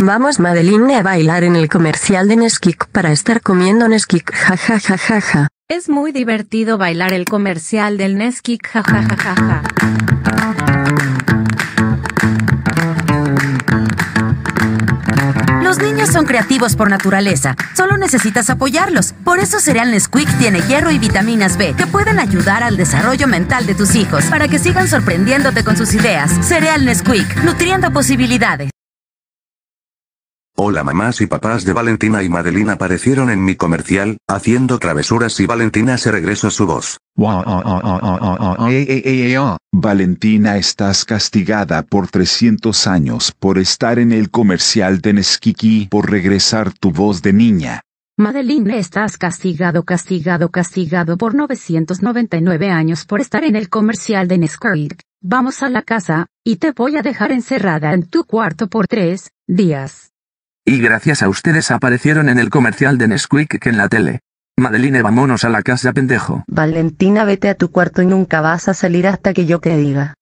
Vamos Madeline a bailar en el comercial de Nesquik para estar comiendo Nesquik jajajajaja. Ja, ja, Es muy divertido bailar el comercial del Nesquik jajajajaja. Los niños son creativos por naturaleza, solo necesitas apoyarlos. Por eso Cereal Nesquik tiene hierro y vitaminas B que pueden ayudar al desarrollo mental de tus hijos para que sigan sorprendiéndote con sus ideas. Cereal Nesquik, nutriendo posibilidades. Hola mamás y papás de Valentina y Madeline aparecieron en mi comercial, haciendo travesuras y Valentina se regresó su voz. Valentina estás castigada por 300 años por estar en el comercial de Neskiki por regresar tu voz de niña. Madeline, estás castigado, castigado, castigado por 999 años por estar en el comercial de Nesquik. Vamos a la casa, y te voy a dejar encerrada en tu cuarto por tres días. Y gracias a ustedes aparecieron en el comercial de Nesquik que en la tele. Madeline, vámonos a la casa, pendejo. Valentina, vete a tu cuarto y nunca vas a salir hasta que yo te diga.